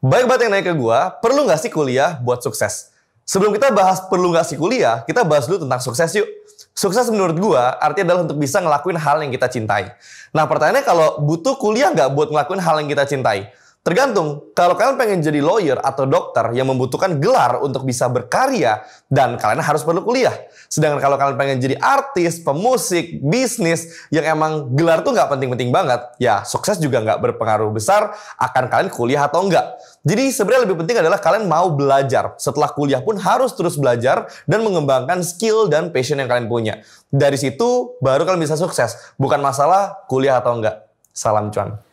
Baik banget yang nanya ke gue, perlu nggak sih kuliah buat sukses? Sebelum kita bahas perlu nggak sih kuliah, kita bahas dulu tentang sukses yuk. Sukses menurut gue artinya adalah untuk bisa ngelakuin hal yang kita cintai. Nah pertanyaannya kalau butuh kuliah nggak buat ngelakuin hal yang kita cintai? Tergantung, kalau kalian pengen jadi lawyer atau dokter yang membutuhkan gelar untuk bisa berkarya dan kalian harus perlu kuliah. Sedangkan kalau kalian pengen jadi artis, pemusik, bisnis yang emang gelar tuh nggak penting-penting banget, ya sukses juga nggak berpengaruh besar akan kalian kuliah atau enggak. Jadi sebenarnya lebih penting adalah kalian mau belajar. Setelah kuliah pun harus terus belajar dan mengembangkan skill dan passion yang kalian punya. Dari situ baru kalian bisa sukses. Bukan masalah kuliah atau enggak. Salam cuan.